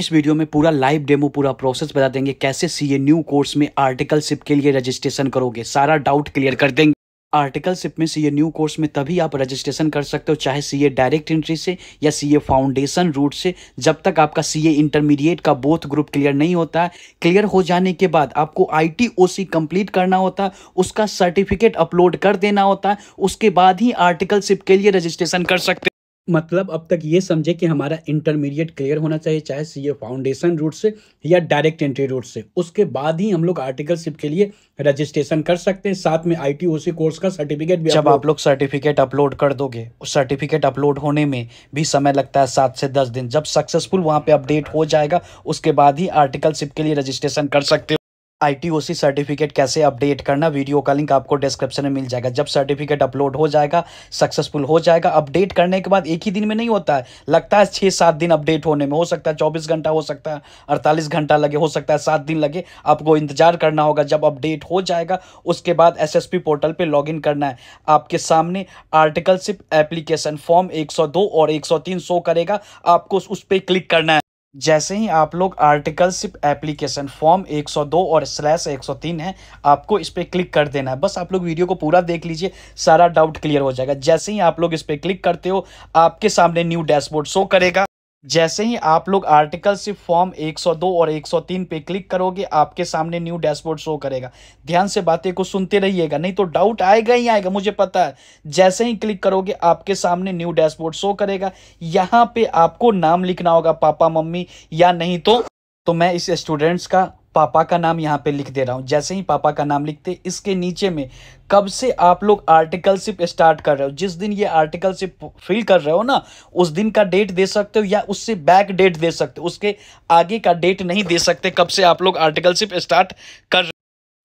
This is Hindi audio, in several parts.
इस वीडियो में पूरा लाइव डेमो पूरा प्रोसेस बता देंगे कैसे सीए न्यू कोर्स में आर्टिकल आर्टिकलशिप के लिए रजिस्ट्रेशन करोगे सारा डाउट क्लियर कर देंगे आर्टिकल आर्टिकलशिप में सीए न्यू कोर्स में तभी आप रजिस्ट्रेशन कर सकते हो चाहे सीए डायरेक्ट एंट्री से या सीए फाउंडेशन रूट से जब तक आपका सीए इंटरमीडिएट का बोथ ग्रुप क्लियर नहीं होता है क्लियर हो जाने के बाद आपको आईटीओसी कंप्लीट करना होता है उसका सर्टिफिकेट अपलोड कर देना होता है उसके बाद ही आर्टिकल आर्टिकलशिप के लिए रजिस्ट्रेशन कर सकते मतलब अब तक ये समझे कि हमारा इंटरमीडिएट क्लियर होना चाहिए चाहे सी ए फाउंडेशन रूट से या डायरेक्ट एंट्री रूट से उसके बाद ही हम लोग आर्टिकलशिप के लिए रजिस्ट्रेशन कर सकते हैं साथ में आई टी कोर्स का सर्टिफिकेट भी जब आप लोग सर्टिफिकेट अपलोड कर दोगे उस सर्टिफिकेट अपलोड होने में भी समय लगता है सात से दस दिन जब सक्सेसफुल वहाँ पर अपडेट हो जाएगा उसके बाद ही आर्टिकलशिप के लिए रजिस्ट्रेशन कर सकते हो आईटीओसी सर्टिफिकेट कैसे अपडेट करना वीडियो का लिंक आपको डिस्क्रिप्शन में मिल जाएगा जब सर्टिफिकेट अपलोड हो जाएगा सक्सेसफुल हो जाएगा अपडेट करने के बाद एक ही दिन में नहीं होता है लगता है छः सात दिन अपडेट होने में हो सकता है चौबीस घंटा हो सकता है अड़तालीस घंटा लगे हो सकता है सात दिन लगे आपको इंतजार करना होगा जब अपडेट हो जाएगा उसके बाद एस पोर्टल पर लॉग करना है आपके सामने आर्टिकलशिप एप्लीकेशन फॉर्म एक और एक शो करेगा आपको उस पर क्लिक करना है जैसे ही आप लोग आर्टिकलशिप एप्लीकेशन फॉर्म 102 और स्लैश 103 है आपको इस पर क्लिक कर देना है बस आप लोग वीडियो को पूरा देख लीजिए सारा डाउट क्लियर हो जाएगा जैसे ही आप लोग इस पर क्लिक करते हो आपके सामने न्यू डैशबोर्ड शो करेगा जैसे ही आप लोग आर्टिकल से फॉर्म 102 और 103 पे क्लिक करोगे आपके सामने न्यू डैशबोर्ड शो करेगा ध्यान से बातें को सुनते रहिएगा नहीं तो डाउट आएगा ही आएगा मुझे पता है जैसे ही क्लिक करोगे आपके सामने न्यू डैशबोर्ड शो करेगा यहाँ पे आपको नाम लिखना होगा पापा मम्मी या नहीं तो तो मैं इस स्टूडेंट्स का पापा का नाम यहाँ पे लिख दे रहा हूँ जैसे ही पापा का नाम लिखते इसके नीचे में कब से आप लोग आर्टिकलशिप स्टार्ट कर रहे हो जिस दिन ये आर्टिकलशिप फिल कर रहे हो ना उस दिन का डेट दे सकते हो या उससे बैक डेट दे सकते हो उसके आगे का डेट नहीं दे सकते कब से आप लोग आर्टिकलशिप स्टार्ट कर रहे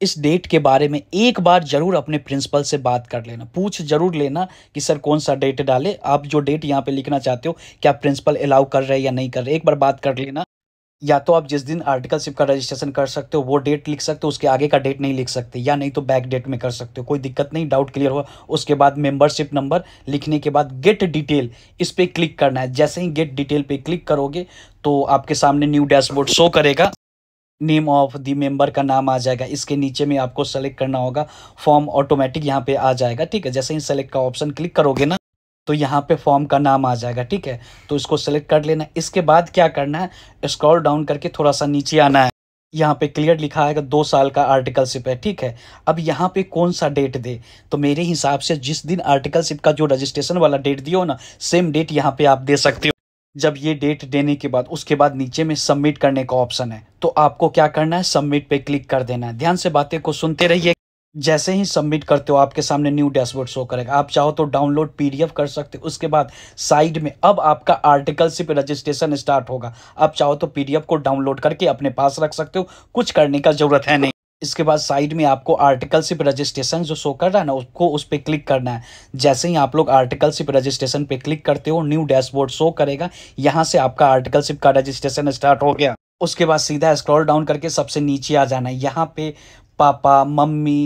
इस डेट के बारे में एक बार जरूर अपने प्रिंसिपल से बात कर लेना पूछ जरूर लेना कि सर कौन सा डेट डाले आप जो डेट यहाँ पे लिखना चाहते हो क्या प्रिंसिपल अलाउ कर रहे हैं या नहीं कर रहे एक बार बात कर लेना या तो आप जिस दिन आर्टिकलशिप का रजिस्ट्रेशन कर सकते हो वो डेट लिख सकते हो उसके आगे का डेट नहीं लिख सकते या नहीं तो बैक डेट में कर सकते हो कोई दिक्कत नहीं डाउट क्लियर हुआ उसके बाद मेंबरशिप नंबर लिखने के बाद गेट डिटेल इस पर क्लिक करना है जैसे ही गेट डिटेल पे क्लिक करोगे तो आपके सामने न्यू डैशबोर्ड शो करेगा नेम ऑफ दी मेंबर का नाम आ जाएगा इसके नीचे में आपको सेलेक्ट करना होगा फॉर्म ऑटोमेटिक यहाँ पे आ जाएगा ठीक है जैसे ही सेलेक्ट का ऑप्शन क्लिक करोगे ना तो यहाँ पे फॉर्म का नाम आ जाएगा ठीक है तो इसको सेलेक्ट कर लेना इसके बाद क्या करना है स्क्रॉल डाउन करके थोड़ा सा नीचे आना है यहाँ पे क्लियर लिखा आएगा दो साल का आर्टिकलशिप है ठीक है अब यहाँ पे कौन सा डेट दे तो मेरे हिसाब से जिस दिन आर्टिकलशिप का जो रजिस्ट्रेशन वाला डेट दियो ना सेम डेट यहाँ पे आप दे सकते हो जब ये डेट देने के बाद उसके बाद नीचे में सबमिट करने का ऑप्शन है तो आपको क्या करना है सबमिट पे क्लिक कर देना है ध्यान से बातें को सुनते रहिए जैसे ही सबमिट करते हो आपके सामने न्यू डैशबोर्ड शो करेगा आप चाहो तो डाउनलोड पीडीएफ कर सकते हो उसके बाद साइड में अब आपका आर्टिकल रजिस्ट्रेशन स्टार्ट होगा आप चाहो तो पीडीएफ को डाउनलोड करके अपने पास रख सकते हो कुछ करने का ज़रूरत है नहीं इसके बाद साइड में आपको आर्टिकलशिप रजिस्ट्रेशन जो शो कर रहा है ना उसको उस पर क्लिक करना है जैसे ही आप लोग आर्टिकलशिप रजिस्ट्रेशन पे क्लिक करते हो न्यू डैशबोर्ड शो करेगा यहाँ से आपका आर्टिकलशिप का रजिस्ट्रेशन स्टार्ट हो गया उसके बाद सीधा स्क्रॉल डाउन करके सबसे नीचे आ जाना है यहाँ पे पापा मम्मी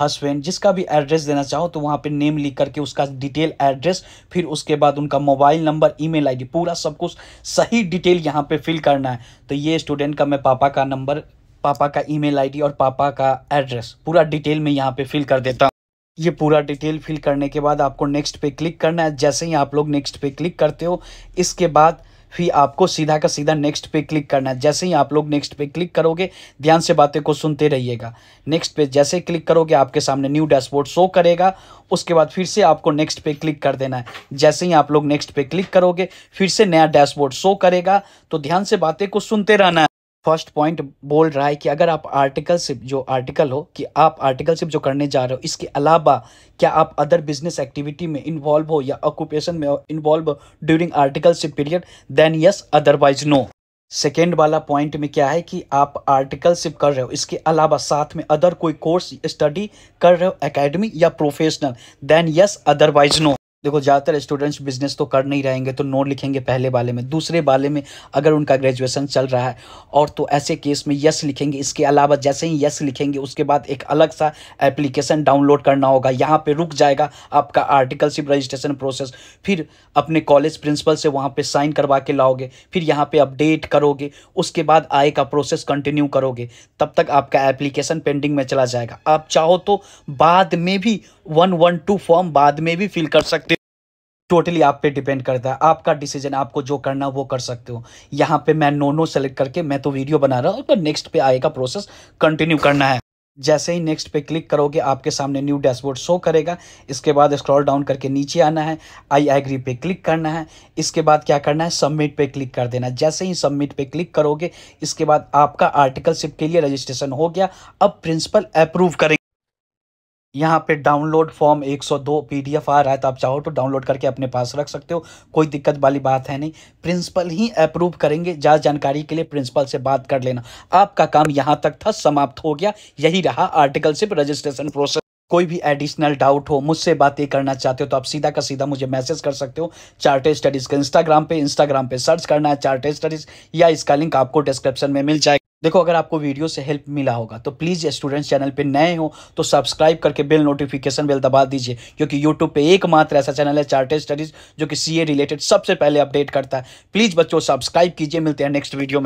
हस्बैंड जिसका भी एड्रेस देना चाहो तो वहाँ पे नेम लिख करके उसका डिटेल एड्रेस फिर उसके बाद उनका मोबाइल नंबर ईमेल आईडी पूरा सब कुछ सही डिटेल यहाँ पे फिल करना है तो ये स्टूडेंट का मैं पापा का नंबर पापा का ईमेल आईडी और पापा का एड्रेस पूरा डिटेल में यहाँ पे फिल कर देता हूँ ये पूरा डिटेल फिल करने के बाद आपको नेक्स्ट पे क्लिक करना है जैसे ही आप लोग नेक्स्ट पे क्लिक करते हो इसके बाद फिर आपको सीधा का सीधा नेक्स्ट पे क्लिक करना है जैसे ही आप लोग नेक्स्ट पे क्लिक करोगे ध्यान से बातें को सुनते रहिएगा नेक्स्ट पे जैसे क्लिक करोगे आपके सामने न्यू डैशबोर्ड शो करेगा उसके बाद फिर से आपको नेक्स्ट पे क्लिक कर देना है जैसे ही आप लोग नेक्स्ट पे क्लिक करोगे फिर से नया डैशबोर्ड शो करेगा तो ध्यान से बातें को सुनते रहना है फर्स्ट पॉइंट बोल रहा है कि अगर आप आर्टिकलशिप जो आर्टिकल हो कि आप आर्टिकलशिप जो करने जा रहे हो इसके अलावा क्या आप अदर बिजनेस एक्टिविटी में इन्वॉल्व हो या ऑक्यूपेशन में involve during articleship period then yes otherwise no second वाला पॉइंट में क्या है कि आप आर्टिकलशिप कर रहे हो इसके अलावा साथ में अदर कोई कोर्स स्टडी कर रहे हो एकेडमी या professional then yes otherwise no देखो ज़्यादातर स्टूडेंट्स बिजनेस तो कर नहीं रहेंगे तो नोट लिखेंगे पहले वाले में दूसरे वाले में अगर उनका ग्रेजुएशन चल रहा है और तो ऐसे केस में यस लिखेंगे इसके अलावा जैसे ही यस लिखेंगे उसके बाद एक अलग सा एप्लीकेशन डाउनलोड करना होगा यहाँ पे रुक जाएगा आपका आर्टिकलशिप रजिस्ट्रेशन प्रोसेस फिर अपने कॉलेज प्रिंसिपल से वहाँ पर साइन करवा के लाओगे फिर यहाँ पर अपडेट करोगे उसके बाद आय का प्रोसेस कंटिन्यू करोगे तब तक आपका एप्लीकेशन पेंडिंग में चला जाएगा आप चाहो तो बाद में भी वन वन टू फॉर्म बाद में भी फिल कर सकते टोटली आप पे डिपेंड करता है आपका डिसीजन आपको जो करना वो कर सकते हो यहाँ पे मैं नो नो सेलेक्ट करके मैं तो वीडियो बना रहा हूँ तो नेक्स्ट पे आएगा प्रोसेस कंटिन्यू करना है जैसे ही नेक्स्ट पे क्लिक करोगे आपके सामने न्यू डैशबोर्ड शो करेगा इसके बाद स्क्रॉल डाउन करके नीचे आना है आई एग्री पे क्लिक करना है इसके बाद क्या करना है सबमिट पे क्लिक कर देना जैसे ही सबमिट पे क्लिक करोगे इसके बाद आपका आर्टिकलशिप के लिए रजिस्ट्रेशन हो गया अब प्रिंसिपल अप्रूव करेंगे यहाँ पे डाउनलोड फॉर्म 102 पीडीएफ आ रहा है तो आप चाहो तो डाउनलोड करके अपने पास रख सकते हो कोई दिक्कत वाली बात है नहीं प्रिंसिपल ही अप्रूव करेंगे ज़्यादा जानकारी के लिए प्रिंसिपल से बात कर लेना आपका काम यहाँ तक था समाप्त हो गया यही रहा आर्टिकलशिप रजिस्ट्रेशन प्रोसेस कोई भी एडिशनल डाउट हो मुझसे बातें करना चाहते हो तो आप सीधा का सीधा मुझे मैसेज कर सकते हो चार्टे स्टडीज़ का इंस्टाग्राम पे इंस्टाग्राम पे सर्च करना है चार्टे स्टडीज़ या इसका लिंक आपको डिस्क्रिप्शन में मिल जाएगा देखो अगर आपको वीडियो से हेल्प मिला होगा तो प्लीज़ स्टूडेंट्स चैनल पे नए हो तो सब्सक्राइब करके बेल नोटिफिकेशन बेल दबा दीजिए क्योंकि यूट्यूब पे एकमात्र ऐसा चैनल है चार्टेड स्टडीज़ जो कि सीए रिलेटेड सबसे पहले अपडेट करता है प्लीज़ बच्चों सब्सक्राइब कीजिए मिलते हैं नेक्स्ट वीडियो में